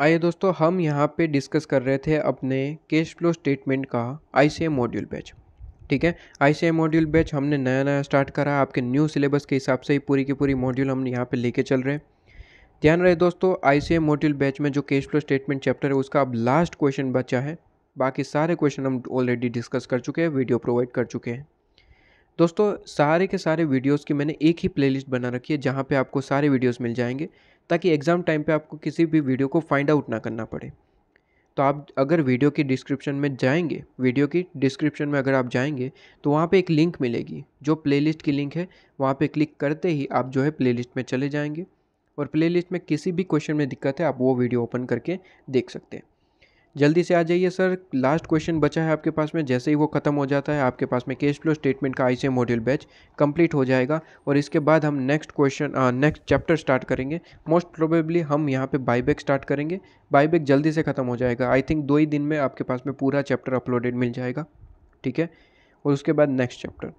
आइए दोस्तों हम यहाँ पे डिस्कस कर रहे थे अपने कैश फ्लो स्टेटमेंट का आई मॉड्यूल बैच ठीक है आई मॉड्यूल बैच हमने नया नया स्टार्ट करा आपके न्यू सिलेबस के हिसाब से ही पूरी की पूरी मॉड्यूल हम यहाँ पे लेके चल रहे हैं ध्यान रहे दोस्तों आई मॉड्यूल बैच में जो कैश फ्लो स्टेटमेंट चैप्टर है उसका अब लास्ट क्वेश्चन बचा है बाकी सारे क्वेश्चन हम ऑलरेडी डिस्कस कर चुके हैं वीडियो प्रोवाइड कर चुके हैं दोस्तों सारे के सारे वीडियोस की मैंने एक ही प्लेलिस्ट बना रखी है जहाँ पे आपको सारे वीडियोस मिल जाएंगे ताकि एग्ज़ाम टाइम पे आपको किसी भी वीडियो को फाइंड आउट ना करना पड़े तो आप अगर वीडियो की डिस्क्रिप्शन में जाएंगे वीडियो की डिस्क्रिप्शन में अगर आप जाएंगे तो वहाँ पे एक लिंक मिलेगी जो प्लेलिस्ट की लिंक है वहाँ पे क्लिक करते ही आप जो है प्लेलिस्ट में चले जाएंगे और प्लेलिस्ट में किसी भी क्वेश्चन में दिक्कत है आप वो वीडियो ओपन करके देख सकते हैं जल्दी से आ जाइए सर लास्ट क्वेश्चन बचा है आपके पास में जैसे ही वो ख़त्म हो जाता है आपके पास में कैश फ्लो स्टेटमेंट का आई मॉड्यूल बैच कंप्लीट हो जाएगा और इसके बाद हम next question next chapter start करेंगे मोस्ट प्रोबेबली हम यहाँ पे बाईबैक स्टार्ट करेंगे बाईबैक जल्दी से ख़त्म हो जाएगा आई थिंक दो ही दिन में आपके पास में पूरा चैप्टर अपलोडेड मिल जाएगा ठीक है और उसके बाद नेक्स्ट चैप्टर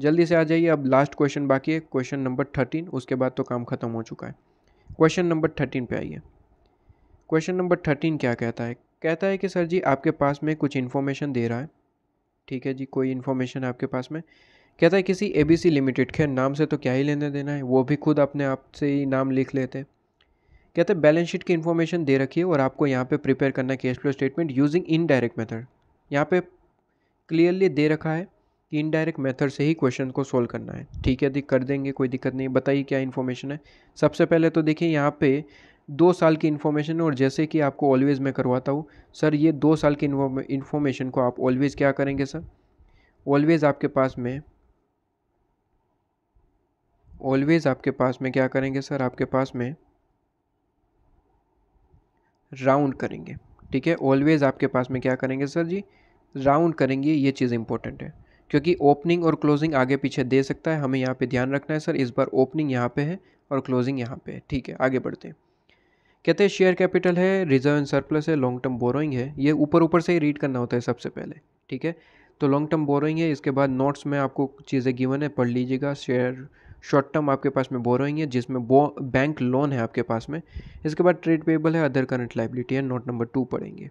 जल्दी से आ जाइए अब लास्ट क्वेश्चन बाकी है क्वेश्चन नंबर थर्टीन उसके बाद तो काम ख़त्म हो चुका है क्वेश्चन नंबर थर्टीन पे आइए क्वेश्चन नंबर थर्टीन क्या कहता है कहता है कि सर जी आपके पास में कुछ इन्फॉर्मेशन दे रहा है ठीक है जी कोई इन्फॉर्मेशन आपके पास में कहता है किसी ए बी सी लिमिटेड खैर नाम से तो क्या ही लेने देना है वो भी खुद अपने आप से ही नाम लिख लेते हैं कहते हैं बैलेंस शीट की इन्फॉर्मेशन दे रखी है और आपको यहाँ पे प्रिपेयर करना है cash flow statement using indirect method यहाँ पे क्लियरली दे रखा है कि इनडायरेक्ट मेथड से ही क्वेश्चन को सोल्व करना है ठीक है दी कर देंगे कोई दिक्कत नहीं बताइए क्या इन्फॉर्मेशन है सबसे पहले तो देखिए यहाँ पे दो साल की इन्फॉर्मेशन और जैसे कि आपको ऑलवेज़ मैं करवाता हूँ सर ये दो साल की इन्फॉर्मेशन को आप ऑलवेज़ क्या करेंगे सर ऑलवेज़ आपके पास में ऑलवेज़ आपके पास में क्या करेंगे सर आपके पास में राउंड करेंगे ठीक है ऑलवेज़ आपके पास में क्या करेंगे सर जी राउंड करेंगे ये चीज़ इंपॉर्टेंट है क्योंकि ओपनिंग और क्लोजिंग आगे पीछे दे सकता है हमें यहाँ पे ध्यान रखना है सर इस बार ओपनिंग यहाँ पे है और क्लोजिंग यहाँ पे है ठीक है आगे बढ़ते हैं कहते हैं शेयर कैपिटल है रिजर्व एंड सरप्लस है लॉन्ग टर्म बोरोइंग है ये ऊपर ऊपर से ही रीड करना होता है सबसे पहले ठीक है तो लॉन्ग टर्म बोरोइंग है इसके बाद नोट्स में आपको चीज़ें गिवन है पढ़ लीजिएगा शेयर शॉर्ट टर्म आपके पास में बोरोइंग है जिसमें बो बैंक लोन है आपके पास में इसके बाद ट्रेड पेबल है अदर करंट लाइबिलिटी है नोट नंबर टू पढ़ेंगे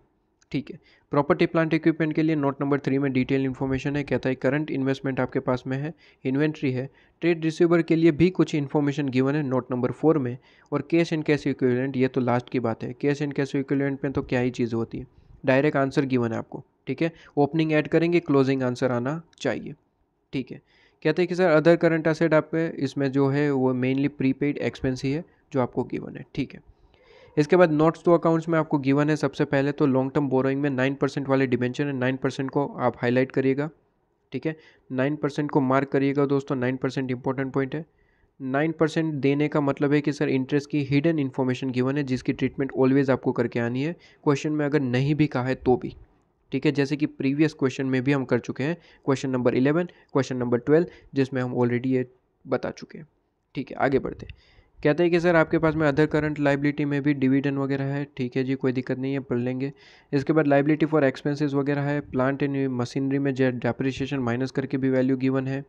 ठीक है प्रॉपर्टी प्लांट इक्विपमेंट के लिए नोट नंबर थ्री में डिटेल इन्फॉर्मेशन है कहता है करंट इन्वेस्टमेंट आपके पास में है इन्वेंट्री है ट्रेड रिसीवर के लिए भी कुछ इन्फॉर्मेशन गिवन है नोट नंबर फोर में और कैश एंड कैश इक्विपमेंट ये तो लास्ट की बात है कैश एंड कैश इक्विपमेंट में तो क्या ही चीज़ होती है डायरेक्ट आंसर गिवन है आपको ठीक है ओपनिंग ऐड करेंगे क्लोजिंग आंसर आना चाहिए ठीक है कहते हैं कि सर अदर करंट असेट आपके इसमें जो है वो मेनली प्रीपेड एक्सपेंस ही है जो आपको गिवन है ठीक है इसके बाद नोट्स टू अकाउंट्स में आपको गिवन है सबसे पहले तो लॉन्ग टर्म बोरोइंग में नाइन परसेंट वाले डिमेंशन है नाइन परसेंट को आप हाईलाइट करिएगा ठीक है नाइन परसेंट को मार्क करिएगा दोस्तों नाइन परसेंट इंपॉर्टेंट पॉइंट है नाइन परसेंट देने का मतलब है कि सर इंटरेस्ट की हिडन इन्फॉर्मेशन गिवन है जिसकी ट्रीटमेंट ऑलवेज आपको करके आनी है क्वेश्चन में अगर नहीं भी कहा है तो भी ठीक है जैसे कि प्रीवियस क्वेश्चन में भी हम कर चुके हैं question number eleven question number twelve जिसमें हम ऑलरेडी ये बता चुके हैं ठीक है आगे बढ़ते हैं कहते हैं कि सर आपके पास में अदर करंट लाइबिलिटी में भी डिविडेंड वगैरह है ठीक है जी कोई दिक्कत नहीं है पढ़ लेंगे इसके बाद लाइबिलिटी फॉर एक्सपेंसेस वगैरह है प्लांट एंड मशीनरी में डेप्रिशिएशन माइनस करके भी वैल्यू गिवन है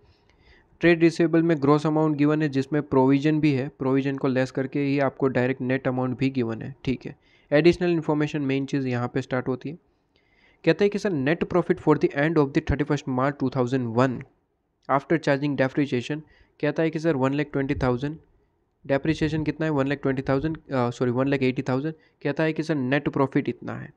ट्रेड रिसेबल में ग्रोस अमाउंट गिवन है जिसमें प्रोविजन भी है प्रोविजन को लेस करके ही आपको डायरेक्ट नेट अमाउंट भी गिवन है ठीक है एडिशनल इन्फॉर्मेशन मेन चीज़ यहाँ पर स्टार्ट होती है कहते हैं कि sir net profit for the end of the thirty first March two thousand one after charging depreciation कहता है कि sir one lakh twenty thousand depreciation कितना है one lakh twenty thousand sorry one lakh eighty thousand कहता है कि सर नेट प्रॉफिट इतना है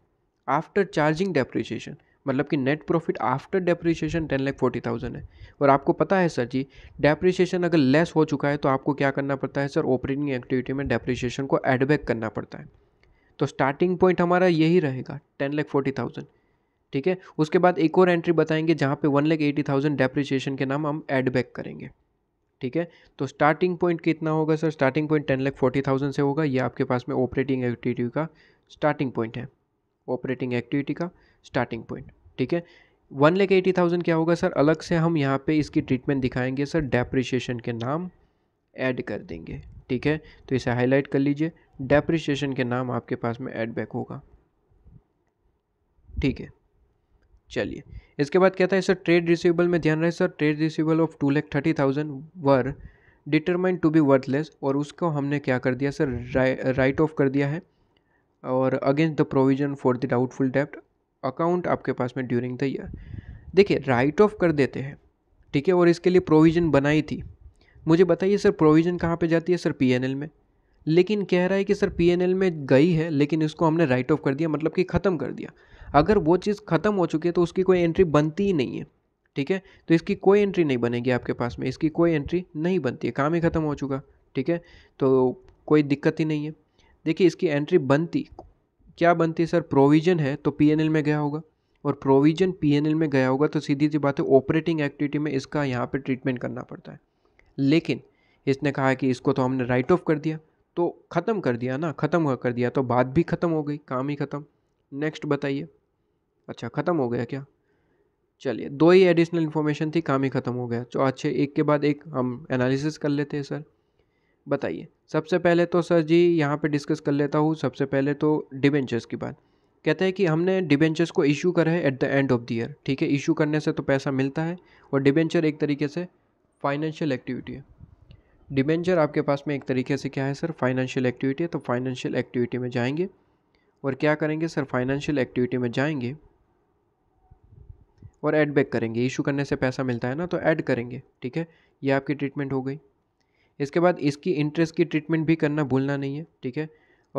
आफ्टर चार्जिंग डेप्रिसिएशन मतलब कि net profit after depreciation ten lakh forty thousand है और आपको पता है सर जी डेप्रिसिएशन अगर लेस हो चुका है तो आपको क्या करना पड़ता है सर ऑपरेटिंग एक्टिविटी में डेप्रिसिएशन को एडबैक करना पड़ता है तो स्टार्टिंग पॉइंट हमारा यही रहेगा टेन लाख फोर्टी थाउजेंड ठीक है उसके बाद एक और एंट्री बताएंगे जहाँ पे one lakh eighty thousand depreciation के नाम हम एडबैक करेंगे ठीक है तो स्टार्टिंग पॉइंट कितना होगा sir starting point ten lakh forty thousand से होगा ये आपके पास में ऑपरेटिंग एक्टिविटी का स्टार्टिंग पॉइंट है ऑपरेटिंग एक्टिविटी का स्टार्टिंग पॉइंट ठीक है वन लेख एटी थाउजेंड क्या होगा सर अलग से हम यहाँ पे इसकी ट्रीटमेंट दिखाएंगे सर डेप्रिशिएशन के नाम ऐड कर देंगे ठीक है तो इसे हाईलाइट कर लीजिए डेप्रिशिएशन के नाम आपके पास में एडबैक होगा ठीक है चलिए इसके बाद क्या था सर ट्रेड रिसीवेबल में ध्यान रहे sir trade receivable of two lakh thirty thousand were determined to be worthless और उसको हमने क्या कर दिया सर राइट ऑफ कर दिया है और against the provision for the doubtful डेप्ट अकाउंट आपके पास में ड्यूरिंग द ईयर देखिए राइट ऑफ कर देते हैं ठीक है और इसके लिए प्रोविजन बनाई थी मुझे बताइए सर प्रोविजन कहाँ पे जाती है सर एल में लेकिन कह रहा है कि सर एल में गई है लेकिन इसको हमने राइट ऑफ कर दिया मतलब कि ख़त्म कर दिया अगर वो चीज़ ख़त्म हो चुकी है तो उसकी कोई एंट्री बनती ही नहीं है ठीक है तो इसकी कोई एंट्री नहीं बनेगी आपके पास में इसकी कोई एंट्री नहीं बनती है काम ही ख़त्म हो चुका ठीक है तो कोई दिक्कत ही नहीं है देखिए इसकी एंट्री बनती क्या बनती सर प्रोविज़न है तो पी में गया होगा और प्रोविज़न पी में गया होगा तो सीधी सी बात है ऑपरेटिंग एक्टिविटी में इसका यहाँ पर ट्रीटमेंट करना पड़ता है लेकिन इसने कहा कि इसको तो हमने राइट ऑफ कर दिया तो ख़त्म कर दिया ना ख़त्म कर दिया तो बात भी ख़त्म हो गई काम ही ख़त्म नेक्स्ट बताइए अच्छा ख़त्म हो गया क्या चलिए दो ही एडिशनल इन्फॉर्मेशन थी काम ही ख़त्म हो गया तो अच्छे एक के बाद एक हम एनालिसिस कर लेते हैं सर बताइए सबसे पहले तो सर जी यहाँ पे डिस्कस कर लेता हूँ सबसे पहले तो डिबेंचर्स की बात कहते हैं कि हमने डिबेंचर्स को इशू करा है at the end of the year ठीक है इशू करने से तो पैसा मिलता है और डिबेंचर एक तरीके से फाइनेंशियल एक्टिविटी है डिबेंचर आपके पास में एक तरीके से क्या है सर फाइनेंशियल एक्टिविटी है तो फाइनेंशियल एक्टिविटी में जाएंगे और क्या करेंगे सर फाइनेंशियल एक्टिविटी में जाएंगे और ऐड बैक करेंगे इशू करने से पैसा मिलता है ना तो ऐड करेंगे ठीक है ये आपकी ट्रीटमेंट हो गई इसके बाद इसकी इंटरेस्ट की ट्रीटमेंट भी करना भूलना नहीं है ठीक है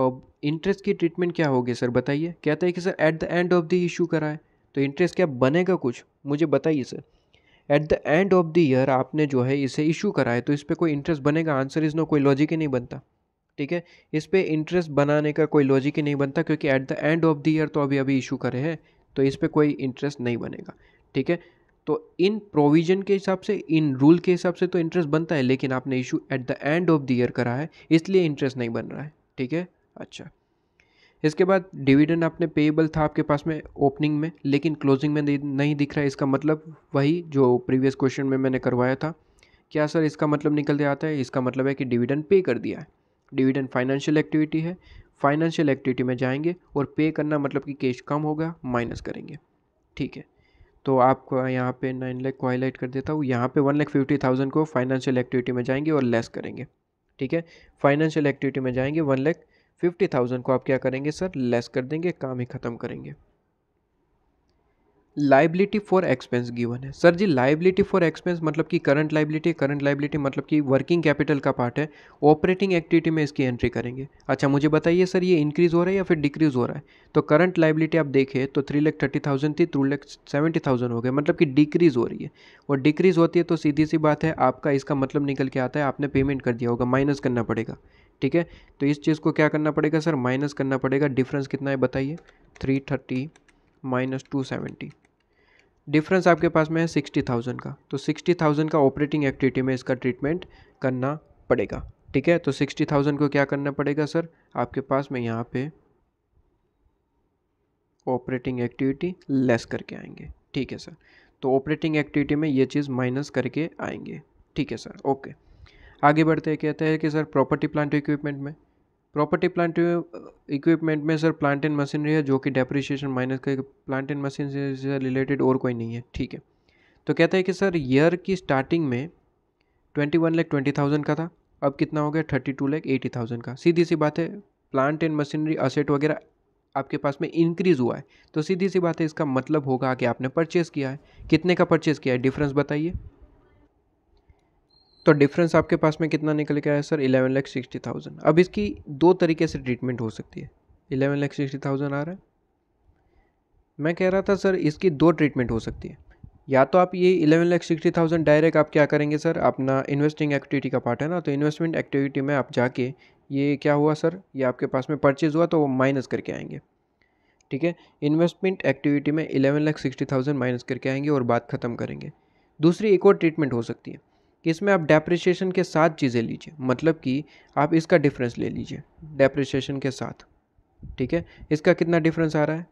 और इंटरेस्ट की ट्रीटमेंट क्या होगी सर बताइए कहता है कि sir at the end of the issue करा है तो इंटरेस्ट क्या बनेगा कुछ मुझे बताइए sir at the end of the year आपने जो है इसे इशू करा है तो इस पर कोई इंटरेस्ट बनेगा आंसर इज़ नो कोई लॉजिक ही नहीं बनता ठीक है इस पर इंटरेस्ट बनाने का कोई लॉजिक ही नहीं बनता क्योंकि at the end of the year तो अभी अभी इशू करे हैं तो इस पर कोई इंटरेस्ट नहीं बनेगा ठीक है तो इन प्रोविजन के हिसाब से इन रूल के हिसाब से तो इंटरेस्ट बनता है लेकिन आपने issue at the end of the year करा है इसलिए इंटरेस्ट नहीं बन रहा है ठीक है अच्छा इसके बाद डिविडेंड आपने पेएबल था आपके पास में ओपनिंग में लेकिन क्लोजिंग में नहीं दिख रहा है इसका मतलब वही जो प्रीवियस क्वेश्चन में मैंने करवाया था क्या सर इसका मतलब निकल आता है इसका मतलब है कि डिविडेंड पे कर दिया है डिविडेंड फाइनेंशियल एक्टिविटी है फाइनेंशियल एक्टिविटी में जाएंगे और पे करना मतलब कि कैश कम होगा माइनस करेंगे ठीक है तो आपको यहाँ पे नाइन लैख को हाईलाइट कर देता हूँ यहाँ पे वन लाख फिफ्टी थाउजेंड को फाइनेंशियल एक्टिविटी में जाएंगे और लेस करेंगे ठीक है फाइनेंशियल एक्टिविटी में जाएंगे वन लाख फिफ्टी थाउजेंड को आप क्या करेंगे सर लेस कर देंगे काम ही ख़त्म करेंगे लाइबिलिटी फॉर एक्सपेंस गिवन है sir ji liability for expense मतलब कि करंट लाइबिलिटी करंट लाइबिलिटी मतलब कि वर्किंग कैपिटल का पार्ट है ऑपरेटिंग एक्टिविटी में इसकी एंट्री करेंगे अच्छा मुझे बताइए सर ये इंक्रीज़ हो रहा है या फिर डिक्रीज़ हो रहा है तो करंट लाइबिलिटी आप देखें तो थ्री लैख थर्टी थाउजेंड थी थ्री लैख सेवेंटी थाउजेंड हो गए मतलब कि डिक्रीज़ हो रही है और डिक्रीज़ होती है तो सीधी सी बात है आपका इसका मतलब निकल के आता है आपने पेमेंट कर दिया होगा माइनस करना पड़ेगा ठीक है तो इस चीज़ को क्या करना पड़ेगा सर माइनस करना पड़ेगा डिफरेंस कितना है बताइए three thirty minus two seventy difference आपके पास में है सिक्सटी थाउजेंड का तो सिक्सटी थाउजेंड का ऑपरेटिंग एक्टिविटी में इसका ट्रीटमेंट करना पड़ेगा ठीक है तो सिक्सटी थाउजेंड को क्या करना पड़ेगा सर आपके पास में यहाँ पे ऑपरेटिंग एक्टिविटी लेस करके आएंगे ठीक है सर तो ऑपरेटिंग एक्टिविटी में ये चीज़ माइनस करके आएंगे ठीक है सर ओके आगे बढ़ते कहते हैं कि सर प्रॉपर्टी प्लांट इक्विपमेंट में प्रॉपर्टी प्लांट इक्विपमेंट में सर प्लांट एंड मशीनरी है जो कि डेप्रिशिएशन माइनस का प्लांट एंड मशीनरी से रिलेटेड और कोई नहीं है ठीक है तो कहता है कि सर ईयर की स्टार्टिंग में twenty one lakh twenty thousand का था अब कितना हो गया thirty two lakh eighty thousand का सीधी सी बात है प्लांट एंड मशीनरी असेट वगैरह आपके पास में इंक्रीज़ हुआ है तो सीधी सी बात है इसका मतलब होगा कि आपने परचेज़ किया है कितने का परचेज़ किया है डिफरेंस बताइए तो डिफरेंस आपके पास में कितना निकल के आया sir eleven lakh sixty thousand अब इसकी दो तरीके से ट्रीटमेंट हो सकती है इलेवन लैख सिक्सटी थाउजेंड आ रहा है मैं कह रहा था सर इसकी दो ट्रीटमेंट हो सकती है या तो आप ये eleven lakh sixty thousand direct आप क्या करेंगे सर अपना इन्वेस्टिंग एक्टिविटी का पार्ट है ना तो इन्वेस्टमेंट एक्टिविटी में आप जाके ये क्या हुआ सर ये आपके पास में परचेज़ हुआ तो वो माइनस करके आएंगे ठीक है इन्वेस्टमेंट एक्टिविटी में eleven lakh sixty thousand minus करके आएंगे और बात ख़त्म करेंगे दूसरी एक और ट्रीटमेंट हो सकती है कि इसमें आप डेप्रिसिएशन के साथ चीज़ें लीजिए मतलब कि आप इसका डिफरेंस ले लीजिए डेप्रिसिएशन के साथ ठीक है इसका कितना डिफरेंस आ रहा है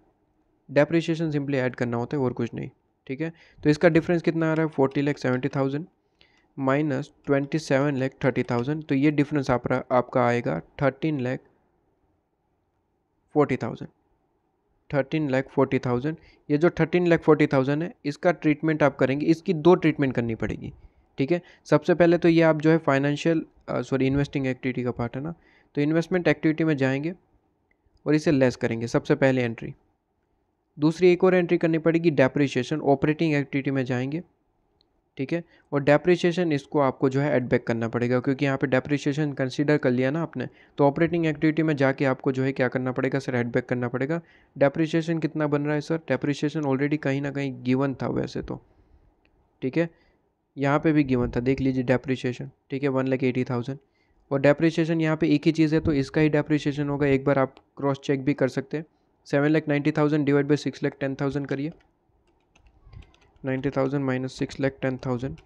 डेप्रिसिएशन सिंपली ऐड करना होता है और कुछ नहीं ठीक है तो इसका डिफरेंस कितना आ रहा है forty lakh seventy thousand minus twenty seven lakh thirty thousand तो ये डिफरेंस आप आपका आएगा thirteen lakh forty thousand thirteen lakh forty thousand ये जो थर्टीन लैख फोर्टी थाउजेंड है इसका ट्रीटमेंट आप करेंगे इसकी दो ट्रीटमेंट करनी पड़ेगी ठीक है सबसे पहले तो ये आप जो है फाइनेंशियल सॉरी इन्वेस्टिंग एक्टिविटी का पार्ट है ना तो इन्वेस्टमेंट एक्टिविटी में जाएंगे और इसे लेस करेंगे सबसे पहले एंट्री दूसरी एक और एंट्री करनी पड़ेगी डेप्रिशिएशन ऑपरेटिंग एक्टिविटी में जाएंगे ठीक है और डेप्रिशिएशन इसको आपको जो है एड बैक करना पड़ेगा क्योंकि यहाँ पे डेप्रिशिएशन कंसीडर कर लिया ना आपने तो ऑपरेटिंग एक्टिविटी में जाके आपको जो है क्या करना पड़ेगा सर एड बैक करना पड़ेगा डेप्रिशिएशन कितना बन रहा है सर डेप्रिशिएशन ऑलरेडी कहीं ना कहीं गिवन था वैसे तो ठीक है यहाँ पे भी गिवन था देख लीजिए डेप्रिशिएशन ठीक है वन लाख एटी थाउजेंड और डेप्रिशिएशन यहाँ पे एक ही चीज़ है तो इसका ही डेप्रिशिएशन होगा एक बार आप क्रॉस चेक भी कर सकते हैं seven lakh ninety thousand divide by six lakh ten thousand करिए ninety thousand minus six lakh ten thousand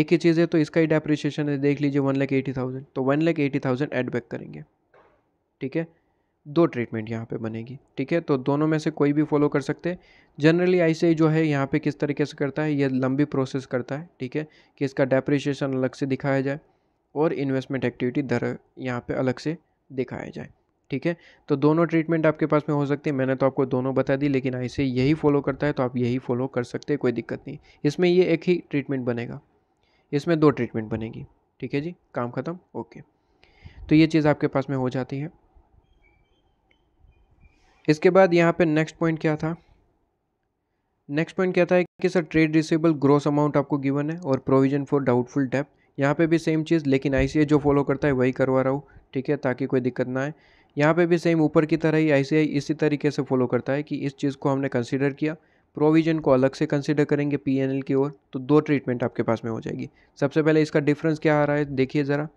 एक ही चीज़ है तो इसका ही डेप्रिशिएशन है देख लीजिए वन लाख एटी थाउजेंड तो one lakh eighty thousand add back करेंगे ठीक है दो ट्रीटमेंट यहाँ पे बनेगी ठीक है तो दोनों में से कोई भी फॉलो कर सकते हैं जनरली आई जो है यहाँ पे किस तरीके से करता है ये लंबी प्रोसेस करता है ठीक है कि इसका डेप्रिशिएशन अलग से दिखाया जाए और इन्वेस्टमेंट एक्टिविटी दर यहाँ पे अलग से दिखाया जाए ठीक है तो दोनों ट्रीटमेंट आपके पास में हो सकती है मैंने तो आपको दोनों बता दी लेकिन आई यही फॉलो करता है तो आप यही फॉलो कर सकते हैं कोई दिक्कत नहीं इसमें ये एक ही ट्रीटमेंट बनेगा इसमें दो ट्रीटमेंट बनेगी ठीक है जी काम ख़त्म ओके तो ये चीज़ आपके पास में हो जाती है इसके बाद यहाँ पे नेक्स्ट पॉइंट क्या था नेक्स्ट पॉइंट क्या था कि sir trade receivable gross amount आपको गिवन है और प्रोविजन फॉर डाउटफुल डेप यहाँ पे भी सेम चीज़ लेकिन आई जो फॉलो करता है वही करवा रहा हूँ ठीक है ताकि कोई दिक्कत ना आए यहाँ पे भी सेम ऊपर की तरह ही आई इसी तरीके से फॉलो करता है कि इस चीज़ को हमने कंसिडर किया प्रोविजन को अलग से कंसिडर करेंगे पी की ओर तो दो ट्रीटमेंट आपके पास में हो जाएगी सबसे पहले इसका डिफरेंस क्या आ रहा है देखिए ज़रा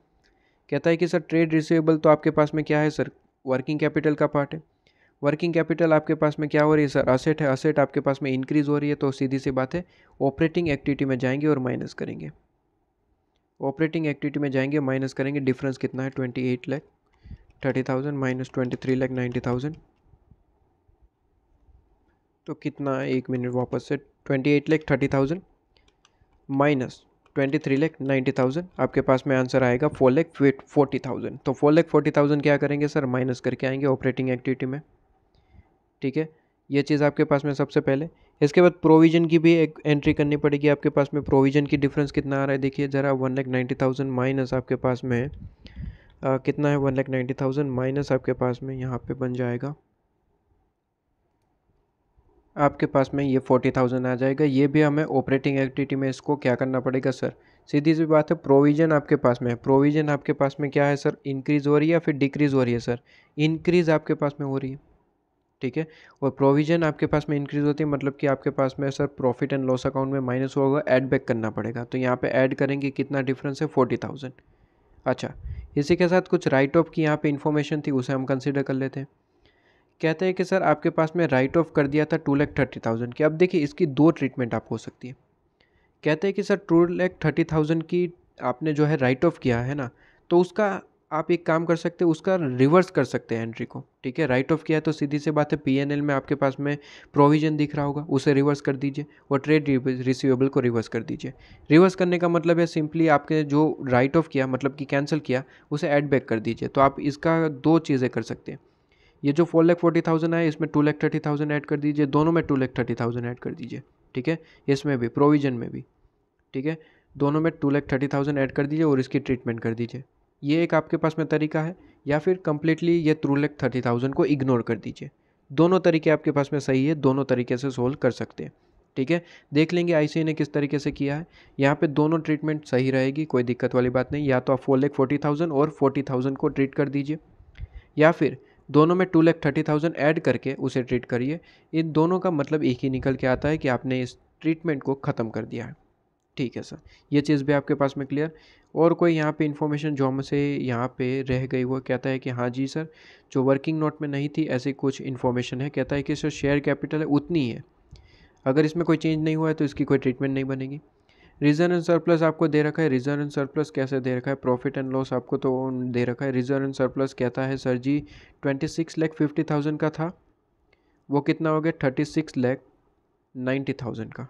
कहता है कि सर ट्रेड रिसीवेबल तो आपके पास में क्या है सर वर्किंग कैपिटल का पार्ट है वर्किंग कैपिटल आपके पास में क्या हो रही है सर असेट है असेट आपके पास में इंक्रीज़ हो रही है तो सीधी सी बात है ऑपरेटिंग एक्टिविटी में जाएंगे और माइनस करेंगे ऑपरेटिंग एक्टिविटी में जाएंगे माइनस करेंगे डिफरेंस कितना है twenty eight lakh thirty thousand minus twenty three lakh ninety thousand तो कितना है एक मिनट वापस से twenty eight lakh thirty thousand minus twenty three lakh ninety thousand आपके पास में आंसर आएगा फोर लैख फोर्टी थाउजेंड तो फोर लैख फोर्टी थाउजेंड क्या करेंगे सर माइनस करके आएंगे ऑपरेटिंग एक्टिविटी में ठीक है ये चीज़ आपके पास में सबसे पहले इसके बाद प्रोविज़न की भी एक एंट्री करनी पड़ेगी आपके पास में प्रोविज़न की डिफरेंस कितना आ रहा है देखिए ज़रा one lakh ninety thousand minus आपके पास में है आ, कितना है one lakh ninety thousand minus आपके पास में यहाँ पे बन जाएगा आपके पास में ये फोर्टी थाउजेंड आ जाएगा ये भी हमें ऑपरेटिंग एक्टिविटी में इसको क्या करना पड़ेगा सर सीधी सी बात है प्रोविज़न आपके पास में है प्रोविज़न आपके पास में क्या है सर इंक्रीज़ हो रही है या फिर डिक्रीज़ हो रही है सर इंक्रीज़ आपके पास में हो रही है ठीक है और प्रोविजन आपके पास में इंक्रीज़ होती है मतलब कि आपके पास में sir profit and loss account में माइनस होगा ऐड बैक करना पड़ेगा तो यहाँ पे ऐड करेंगे कितना डिफरेंस है फोर्टी थाउजेंड अच्छा इसी के साथ कुछ राइट ऑफ की यहाँ पे इन्फॉर्मेशन थी उसे हम कंसिडर कर लेते हैं कहते हैं कि सर आपके पास में राइट ऑफ कर दिया था टू लैख थर्टी थाउजेंड की अब देखिए इसकी दो ट्रीटमेंट आप हो सकती है कहते हैं कि sir two lakh thirty thousand की आपने जो है राइट ऑफ किया है ना तो उसका आप एक काम कर सकते हैं उसका रिवर्स कर सकते हैं एंट्री को ठीक है राइट ऑफ किया है तो सीधी से बात है पीएनएल में आपके पास में प्रोविजन दिख रहा होगा उसे रिवर्स कर दीजिए और ट्रेड रिसीवेबल को रिवर्स कर दीजिए रिवर्स करने का मतलब है सिंपली आपके जो राइट ऑफ किया मतलब कि कैंसिल किया उसे एड बैक कर दीजिए तो आप इसका दो चीज़ें कर सकते हैं ये जो फोर लैख फोर्टी थाउजेंड है इसमें two lakh thirty thousand add कर दीजिए दोनों में two lakh thirty thousand add कर दीजिए ठीक है इसमें भी प्रोविजन में भी ठीक है दोनों में two lakh thirty thousand add कर दीजिए और इसकी ट्रीटमेंट कर दीजिए ये एक आपके पास में तरीका है या फिर कम्प्लीटली ये टू लैख थर्टी थाउजेंड को इग्नोर कर दीजिए दोनों तरीके आपके पास में सही है दोनों तरीके से सोल्व कर सकते हैं ठीक है देख लेंगे आई ने किस तरीके से किया है यहाँ पे दोनों ट्रीटमेंट सही रहेगी कोई दिक्कत वाली बात नहीं या तो आप फोर लेख फोर्टी थाउजेंड और फोर्टी थाउजेंड को ट्रीट कर दीजिए या फिर दोनों में टू लेख थर्टी थाउजेंड ऐड करके उसे ट्रीट करिए इन दोनों का मतलब एक ही निकल के आता है कि आपने इस ट्रीटमेंट को ख़त्म कर दिया है ठीक है सर ये चीज़ भी आपके पास में क्लियर और कोई यहाँ पे इन्फॉर्मेशन जो हमसे यहाँ पे रह गई वो कहता है कि हाँ जी सर जो वर्किंग नोट में नहीं थी ऐसी कुछ इन्फॉर्मेशन है कहता है कि सर शेयर कैपिटल है उतनी है अगर इसमें कोई चेंज नहीं हुआ है तो इसकी कोई ट्रीटमेंट नहीं बनेगी रिजर्व एंड सरप्लस आपको दे रखा है रिजर्व एंड सरप्लस कैसे दे रखा है प्रॉफिट एंड लॉस आपको तो दे रखा है रिजर्व एंड सरप्लस कहता है sir ji twenty six lakh fifty thousand का था वो कितना हो गया thirty six lakh ninety thousand का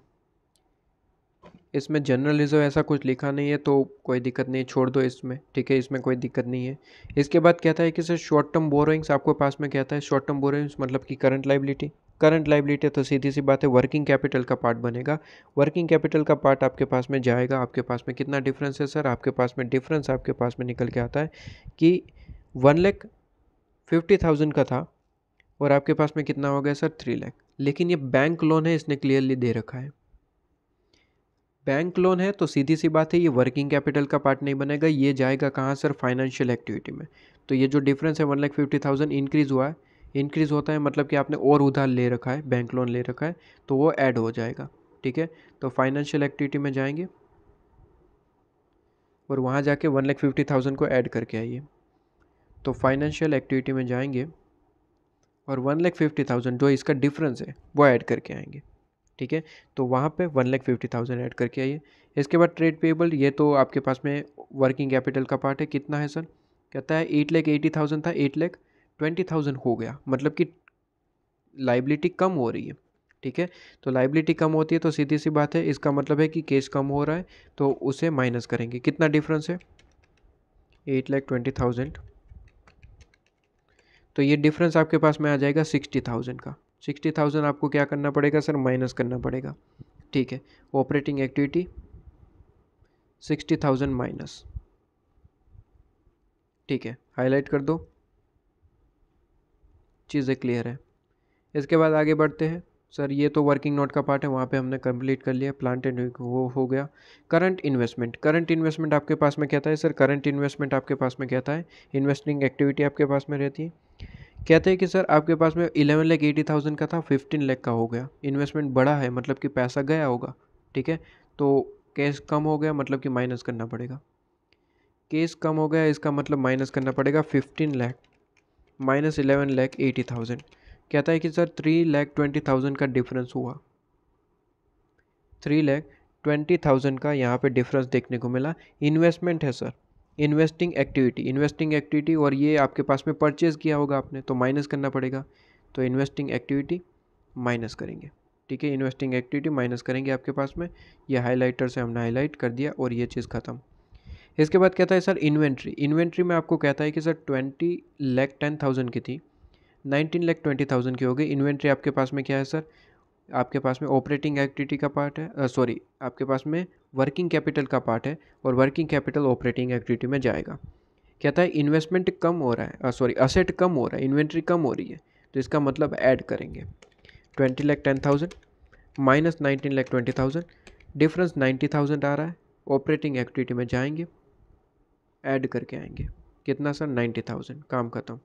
इसमें जर्नलिज़म ऐसा कुछ लिखा नहीं है तो कोई दिक्कत नहीं छोड़ दो इसमें ठीक है इसमें कोई दिक्कत नहीं है इसके बाद कहता है कि सर शॉर्ट टर्म बोरोइंग्स आपको पास में कहता है शॉर्ट टर्म बोरोइंग्स मतलब कि करंट लाइबिलिटी करंट लाइबिलिटी तो सीधी सी बात है वर्किंग कैपिटल का पार्ट बनेगा वर्किंग कैपिटल का पार्ट आपके पास में जाएगा आपके पास में कितना डिफरेंस है सर आपके पास में डिफरेंस आपके पास में निकल के आता है कि वन लैख फिफ्टी थाउजेंड का था और आपके पास में कितना हो गया सर थ्री लैख लेकिन ये बैंक लोन है इसने क्लियरली दे रखा है बैंक लोन है तो सीधी सी बात है ये वर्किंग कैपिटल का पार्ट नहीं बनेगा ये जाएगा कहाँ सर फाइनेंशियल एक्टिविटी में तो ये जो डिफरेंस है one lakh fifty thousand increase हुआ है इंक्रीज़ होता है मतलब कि आपने और उधार ले रखा है बैंक लोन ले रखा है तो वो ऐड हो जाएगा ठीक है तो फाइनेंशियल एक्टिविटी में जाएंगे और वहाँ जाके वन लाख फिफ्टी थाउजेंड को ऐड करके आइए तो फाइनेंशियल एक्टिविटी में जाएंगे और वन लाख फिफ्टी थाउजेंड जो इसका डिफरेंस है वो ऐड करके आएंगे ठीक है तो वहाँ पे one lakh fifty thousand add करके आइए इसके बाद ट्रेड पेबल ये तो आपके पास में वर्किंग कैपिटल का पार्ट है कितना है सर कहता है एट लैख एटी थाउजेंड था एट लैख ट्वेंटी थाउजेंड हो गया मतलब कि लाइबिलिटी कम हो रही है ठीक है तो लाइबिलिटी कम होती है तो सीधी सी बात है इसका मतलब है कि केस कम हो रहा है तो उसे माइनस करेंगे कितना डिफरेंस है एट लैख ट्वेंटी थाउजेंड तो ये डिफरेंस आपके पास में आ जाएगा सिक्सटी थाउजेंड का सिक्सटी थाउजेंड आपको क्या करना पड़ेगा सर माइनस करना पड़ेगा ठीक है operating activity sixty thousand minus ठीक है हाईलाइट कर दो चीज़ें क्लियर है इसके बाद आगे बढ़ते हैं सर ये तो वर्किंग नोट का पार्ट है वहाँ पे हमने कंप्लीट कर लिया प्लांट एंड वो हो गया करंट इन्वेस्टमेंट करंट इन्वेस्टमेंट आपके पास में कहता है सर करंट इन्वेस्टमेंट आपके पास में कहता है इन्वेस्टिंग एक्टिविटी आपके पास में रहती है कहते हैं कि सर आपके पास में इलेवन लैख एटी थाउजेंड का था फिफ्टीन लैख का हो गया इन्वेस्टमेंट बड़ा है मतलब कि पैसा गया होगा ठीक है तो केस कम हो गया मतलब कि माइनस करना पड़ेगा केस कम हो गया इसका मतलब माइनस करना पड़ेगा fifteen lakh minus eleven lakh eighty thousand कहता है कि sir three lakh twenty thousand का डिफरेंस हुआ थ्री लैख ट्वेंटी थाउजेंड का यहाँ पे डिफरेंस देखने को मिला इन्वेस्टमेंट है sir investing activity investing activity और ये आपके पास में परचेज़ किया होगा आपने तो माइनस करना पड़ेगा तो इन्वेस्टिंग एक्टिविटी माइनस करेंगे ठीक है इन्वेस्टिंग एक्टिविटी माइनस करेंगे आपके पास में ये हाईलाइटर से हमने हाईलाइट कर दिया और ये चीज़ ख़त्म इसके बाद कहता है सर इन्वेंट्री इन्वेंट्री में आपको कहता है कि sir twenty lakh ten thousand की थी नाइनटीन लैख ट्वेंटी थाउजेंड की हो गई इन्वेंट्री आपके पास में क्या है सर आपके पास में ऑपरेटिंग एक्टिविटी का पार्ट है सॉरी आपके पास में वर्किंग कैपिटल का पार्ट है और वर्किंग कैपिटल ऑपरेटिंग एक्टिविटी में जाएगा कहता है इन्वेस्टमेंट कम हो रहा है सॉरी असेट कम हो रहा है इन्वेंट्री कम हो रही है तो इसका मतलब ऐड करेंगे twenty lakh ten thousand minus nineteen lakh twenty thousand difference ninety thousand आ रहा है ऑपरेटिंग एक्टिविटी में जाएंगे ऐड करके आएंगे कितना सर नाइन्टी थाउजेंड काम खत्म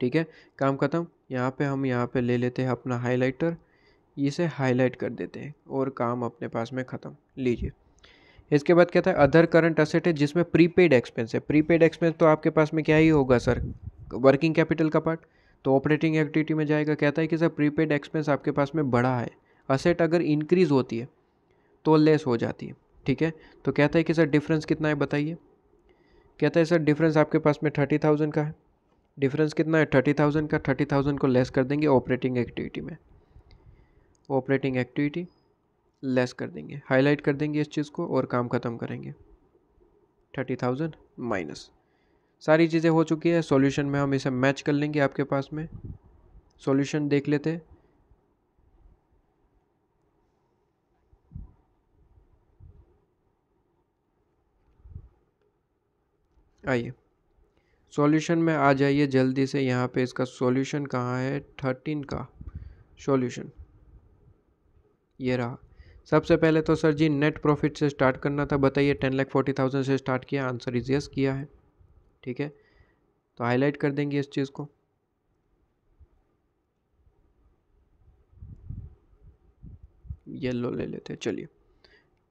ठीक है काम ख़त्म यहाँ पे हम यहाँ पे ले लेते हैं अपना हाइलाइटर इसे हाईलाइट कर देते हैं और काम अपने पास में ख़त्म लीजिए इसके बाद क्या था अदर करंट असेट है जिसमें प्रीपेड एक्सपेंस है प्रीपेड एक्सपेंस तो आपके पास में क्या ही होगा सर वर्किंग कैपिटल का पार्ट तो ऑपरेटिंग एक्टिविटी में जाएगा कहता है कि सर प्रीपेड एक्सपेंस आपके पास में बढ़ा है असेट अगर इंक्रीज़ होती है तो लेस हो जाती है ठीक है तो कहता है कि सर डिफरेंस कितना है बताइए कहता है सर डिफरेंस आपके पास में थर्टी थाउजेंड का है डिफरेंस कितना है थर्टी थाउजेंड का थर्टी थाउजेंड को लेस कर देंगे ऑपरेटिंग एक्टिविटी में ऑपरेटिंग एक्टिविटी लेस कर देंगे हाईलाइट कर देंगे इस चीज़ को और काम ख़त्म करेंगे थर्टी थाउजेंड माइनस सारी चीज़ें हो चुकी है सॉल्यूशन में हम इसे मैच कर लेंगे आपके पास में सॉल्यूशन देख लेते आइए सॉल्यूशन में आ जाइए जल्दी से यहाँ पे इसका सॉल्यूशन कहाँ है थर्टीन का सॉल्यूशन ये रहा सबसे पहले तो सर जी नेट प्रॉफिट से स्टार्ट करना था बताइए टेन लाख फोर्टी थाउजेंड से स्टार्ट किया आंसर इज यस किया है ठीक है तो हाईलाइट कर देंगे इस चीज़ को येलो ले लेते हैं चलिए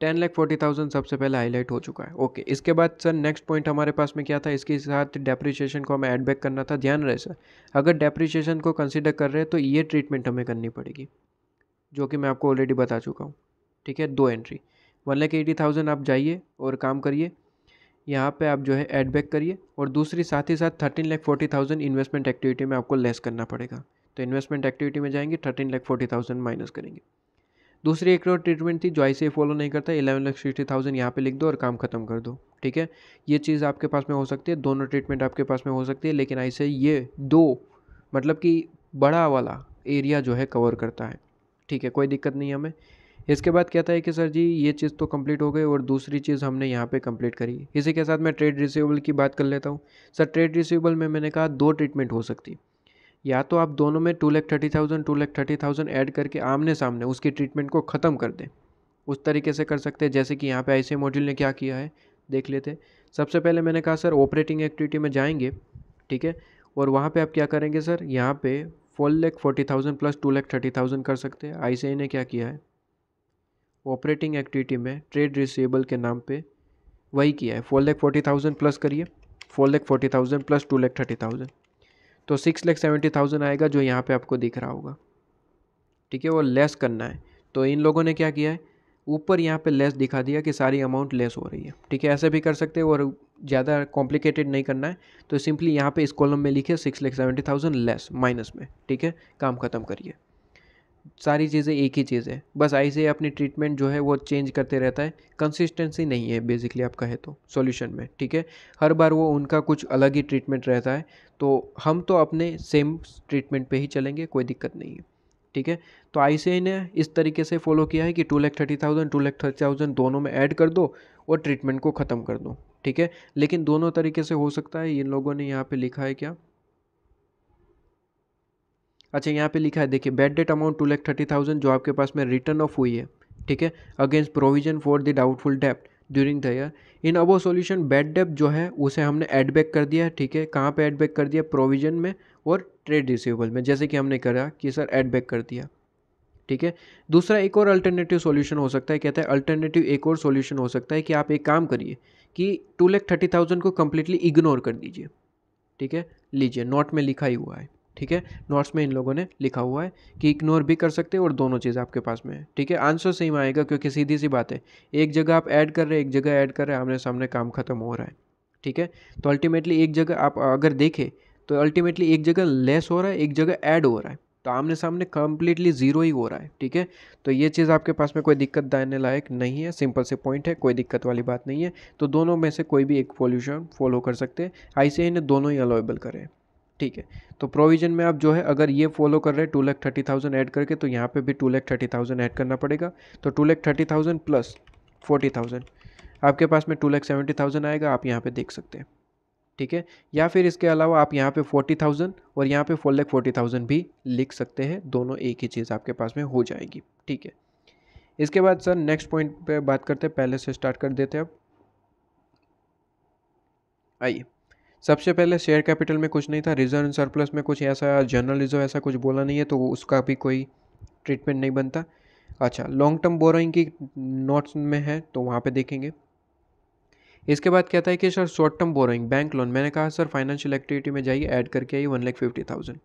टेन लैख फोर्टी थाउजेंड सबसे पहले हाईलाइट हो चुका है ओके इसके बाद सर नेक्स्ट पॉइंट हमारे पास में क्या था इसके साथ डेप्रिशिएशन को हमें एडबैक करना था ध्यान रहे सर अगर डेप्रिशिएशन को कंसिडर कर रहे हैं तो ये ट्रीटमेंट हमें करनी पड़ेगी जो कि मैं आपको ऑलरेडी बता चुका हूँ ठीक है दो entry one lakh eighty thousand आप जाइए और काम करिए यहाँ पे आप जो है एड बैक करिए और दूसरी साथ ही साथ thirteen lakh forty thousand investment activity में आपको लेस करना पड़ेगा तो इन्वेस्टमेंट एक्टिविटी में जाएंगे thirteen lakh forty thousand minus करेंगे दूसरी एक और ट्रीटमेंट थी जो आई सी फॉलो नहीं करता इलेवन लाख सिक्सटी थाउजेंड यहाँ पर लिख दो और काम खत्म कर दो ठीक है ये चीज़ आपके पास में हो सकती है दोनों ट्रीटमेंट आपके पास में हो सकती है लेकिन ऐसे ये दो मतलब कि बड़ा वाला एरिया जो है कवर करता है ठीक है कोई दिक्कत नहीं हमें इसके बाद कहता है कि सर जी ये चीज़ तो कंप्लीट हो गई और दूसरी चीज़ हमने यहाँ पे कंप्लीट करी इसी के साथ मैं ट्रेड रिसीवेबल की बात कर लेता हूँ सर ट्रेड रिसीवेबल में मैंने कहा दो ट्रीटमेंट हो सकती या तो आप दोनों में two lakh thirty thousand two lakh thirty thousand add करके आमने सामने उसकी ट्रीटमेंट को ख़त्म कर दें उस तरीके से कर सकते हैं जैसे कि यहाँ पे आई मॉड्यूल ने क्या किया है देख लेते सबसे पहले मैंने कहा सर ऑपरेटिंग एक्टिविटी में जाएंगे ठीक है और वहाँ पे आप क्या करेंगे सर यहाँ पे four lakh forty thousand plus two lakh thirty thousand कर सकते हैं आई ने क्या किया है ऑपरेटिंग एक्टिविटी में ट्रेड रिसीवेबल के नाम पर वही किया है four lakh forty thousand plus करिए four lakh forty thousand plus two lakh thirty thousand तो सिक्स लैख सेवेंटी थाउजेंड आएगा जो यहाँ पे आपको दिख रहा होगा ठीक है वो लेस करना है तो इन लोगों ने क्या किया है ऊपर यहाँ पे लेस दिखा दिया कि सारी अमाउंट लेस हो रही है ठीक है ऐसे भी कर सकते हो और ज़्यादा कॉम्प्लिकेटेड नहीं करना है तो सिंपली यहाँ पे इस कॉलम में लिखे six lakh seventy thousand less minus में ठीक है काम खत्म करिए सारी चीज़ें एक ही चीज़ है बस ऐसे अपनी ट्रीटमेंट जो है वो चेंज करते रहता है कंसिस्टेंसी नहीं है बेसिकली आप कहें तो सॉल्यूशन में ठीक है हर बार वो उनका कुछ अलग ही ट्रीटमेंट रहता है तो हम तो अपने सेम ट्रीटमेंट पे ही चलेंगे कोई दिक्कत नहीं है ठीक है तो आई ने इस तरीके से फॉलो किया है कि two lakh thirty thousand two lakh thirty thousand दोनों में ऐड कर दो और ट्रीटमेंट को ख़त्म कर दो ठीक है लेकिन दोनों तरीके से हो सकता है इन लोगों ने यहाँ पे लिखा है क्या अच्छा यहाँ पे लिखा है देखिए bad debt amount two lakh thirty thousand जो आपके पास में रिटर्न ऑफ हुई है ठीक है against provision for the doubtful डेप्ट during the year in above solution bad debt जो है उसे हमने एडबैक कर दिया है ठीक है कहाँ पे एडबैक कर दिया प्रोविजन में और ट्रेड रिसिवेबल में जैसे कि हमने करा कि सर एडबैक कर दिया ठीक है दूसरा एक और अल्टरनेटिव सॉल्यूशन हो सकता है कहता है अल्टरनेटिव एक और सॉल्यूशन हो सकता है कि आप एक काम करिए कि टू लैख थर्टी थाउजेंड को कम्प्लीटली इग्नोर कर दीजिए ठीक है लीजिए नोट में लिखा ही हुआ है ठीक है नोट्स में इन लोगों ने लिखा हुआ है कि इग्नोर भी कर सकते हो और दोनों चीज़ आपके पास में है ठीक है आंसर सेम आएगा क्योंकि सीधी सी बात है एक जगह आप ऐड कर रहे हैं एक जगह ऐड कर रहे हैं आमने सामने काम खत्म हो रहा है ठीक है तो अल्टीमेटली एक जगह आप अगर देखें तो अल्टीमेटली एक जगह लेस हो रहा है एक जगह ऐड हो रहा है तो आमने सामने कम्प्लीटली ज़ीरो ही हो रहा है ठीक है तो ये चीज़ आपके पास में कोई दिक्कत देने लायक नहीं है सिंपल से पॉइंट है कोई दिक्कत वाली बात नहीं है तो दोनों में से कोई भी एक पॉल्यूशन फॉलो कर सकते हैं आई सी ने दोनों ही अलाउेबल करें ठीक है तो प्रोविज़न में आप जो है अगर ये फॉलो कर रहे हैं two lakh thirty thousand add करके तो यहाँ पे भी two lakh thirty thousand add करना पड़ेगा तो two lakh thirty thousand plus forty thousand आपके पास में टू लैख सेवेंटी थाउजेंड आएगा आप यहाँ पे देख सकते हैं ठीक है या फिर इसके अलावा आप यहाँ पे फोर्टी थाउजेंड और यहाँ पर फोर लैख फोर्टी थाउजेंड भी लिख सकते हैं दोनों एक ही चीज़ आपके पास में हो जाएगी ठीक है इसके बाद सर नेक्स्ट पॉइंट पर बात करते हैं पहले से स्टार्ट कर देते हैं अब आइए सबसे पहले शेयर कैपिटल में कुछ नहीं था रिजर्व सरप्लस में कुछ ऐसा जर्नलिज्म ऐसा कुछ बोला नहीं है तो उसका भी कोई ट्रीटमेंट नहीं बनता अच्छा लॉन्ग टर्म बोरोइंग की नोट्स में है तो वहाँ पे देखेंगे इसके बाद कहता है कि sir short term borrowing bank loan मैंने कहा सर फाइनेंशियल एक्टिविटी में जाइए ऐड करके आइए one lakh fifty thousand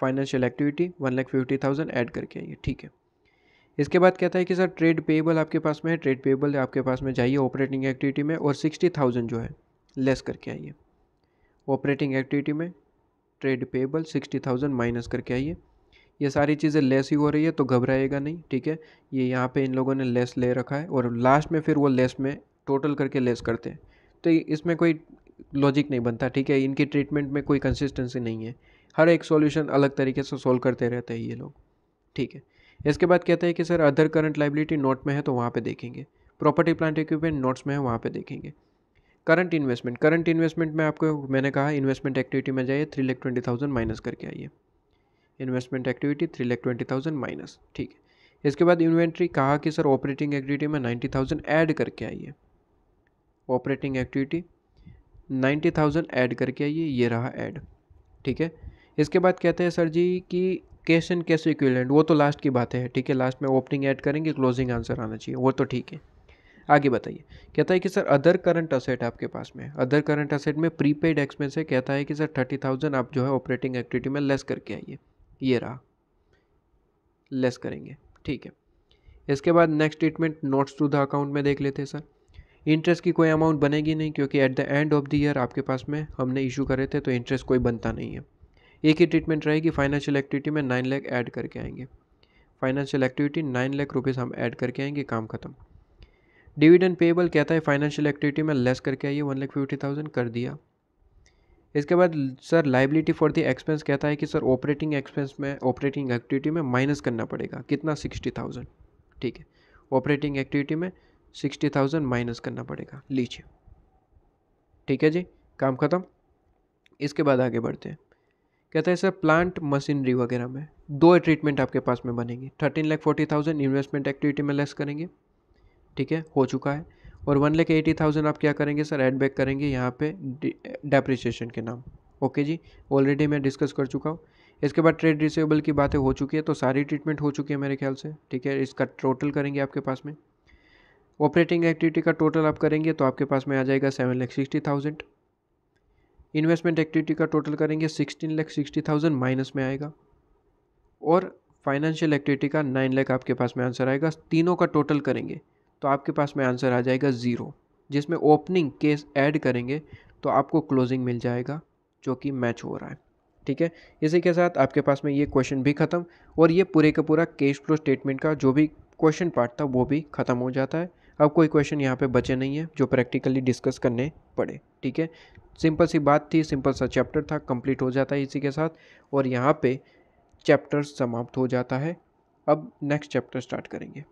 financial activity one lakh fifty thousand add करके आइए ठीक है इसके बाद कहता है कि सर ट्रेड पेएबल आपके पास में है ट्रेड पेएबल आपके पास में जाइए ऑपरेटिंग एक्टिविटी में और सिक्सटी थाउजेंड जो है लेस करके आइए ऑपरेटिंग एक्टिविटी में trade payable sixty thousand minus करके आइए ये सारी चीज़ें लेस ही हो रही है तो घबराएगा नहीं ठीक है ये यहाँ पे इन लोगों ने लेस ले रखा है और लास्ट में फिर वो लेस में टोटल करके लेस करते हैं तो इसमें कोई लॉजिक नहीं बनता ठीक है इनकी ट्रीटमेंट में कोई कंसिस्टेंसी नहीं है हर एक सॉल्यूशन अलग तरीके से सोल्व करते रहते हैं ये लोग ठीक है इसके बाद कहते हैं कि sir other current liability note में है तो वहाँ पर देखेंगे प्रॉपर्टी प्लांट इक्विपमेंट नोट्स में है वहाँ पर देखेंगे करंट इन्वेस्टमेंट करंट इन्वेस्टमेंट में आपको मैंने कहा इन्वेस्टमेंट एक्टिविटी में जाइए three lakh twenty thousand minus करके आइए investment activity three lakh twenty thousand minus ठीक है इसके बाद इन्वेंट्री कहा कि सर ऑपरेटिंग एक्टिविटी में नाइन्टी थाउजेंड ऐड करके आइए operating activity ninety thousand add करके आइए ये रहा ऐड ठीक है इसके बाद कहते हैं सर जी कि कैश एंड कैश इक्विलेंट वो तो लास्ट की बात है ठीक है लास्ट में ओपनिंग ऐड करेंगे क्लोजिंग आंसर आना चाहिए वो तो ठीक है आगे बताइए कहता है कि सर अदर करंट असेट आपके पास में अदर करंट असेट में प्रीपेड एक्सपेंस है कहता है कि सर थर्टी थाउजेंड आप जो है ऑपरेटिंग एक्टिविटी में लेस करके आइए ये रहा लेस करेंगे ठीक है इसके बाद next statement notes to the account में देख लेते हैं सर इंटरेस्ट की कोई अमाउंट बनेगी नहीं क्योंकि at the end of the year आपके पास में हमने इशू करे थे तो इंटरेस्ट कोई बनता नहीं है एक ही ट्रीटमेंट रहेगी फाइनेंशियल एक्टिविटी में नाइन लाख ऐड करके आएंगे financial activity nine lakh rupees हम ऐड करके आएंगे काम खत्म डिविडेंड पेबल कहता है फाइनेंशियल एक्टिविटी में लेस करके आइए वन लाख फिफ्टी थाउजेंड कर दिया इसके बाद sir liability for the expense कहता है कि सर ऑपरेटिंग एक्सपेंस में ऑपरेटिंग एक्टिविटी में माइनस करना पड़ेगा कितना सिक्सटी थाउजेंड ठीक है ऑपरेटिंग एक्टिविटी में सिक्सटी थाउजेंड माइनस करना पड़ेगा लीजिए ठीक है जी काम ख़त्म इसके बाद आगे बढ़ते हैं कहता है सर प्लांट मशीनरी वगैरह में दो ट्रीटमेंट आपके पास में बनेंगे thirteen lakh forty thousand investment activity में लेस करेंगे ठीक है हो चुका है और वन लाख एटी थाउजेंड आप क्या करेंगे सर ऐड बैक करेंगे यहाँ पे डेप्रिसिएशन के नाम ओके जी ऑलरेडी मैं डिस्कस कर चुका हूँ इसके बाद ट्रेड रिसेबल की बातें हो चुकी है तो सारी ट्रीटमेंट हो चुकी है मेरे ख्याल से ठीक है इसका टोटल करेंगे आपके पास में ऑपरेटिंग एक्टिविटी का टोटल आप करेंगे तो आपके पास में आ जाएगा seven lakh sixty thousand investment activity का टोटल करेंगे sixteen lakh sixty thousand minus में आएगा और फाइनेंशियल एक्टिविटी का नाइन लाख आपके पास में आंसर आएगा तीनों का टोटल करेंगे तो आपके पास में आंसर आ जाएगा ज़ीरो जिसमें ओपनिंग केस ऐड करेंगे तो आपको क्लोजिंग मिल जाएगा जो कि मैच हो रहा है ठीक है इसी के साथ आपके पास में ये क्वेश्चन भी ख़त्म और ये पूरे का पूरा कैश फ्लो स्टेटमेंट का जो भी क्वेश्चन पार्ट था वो भी ख़त्म हो जाता है अब कोई क्वेश्चन यहाँ पे बचे नहीं है जो प्रैक्टिकली डिस्कस करने पड़े ठीक है सिंपल सी बात थी सिंपल सा चैप्टर था कंप्लीट हो जाता है इसी के साथ और यहाँ पे चैप्टर समाप्त हो जाता है अब नेक्स्ट चैप्टर स्टार्ट करेंगे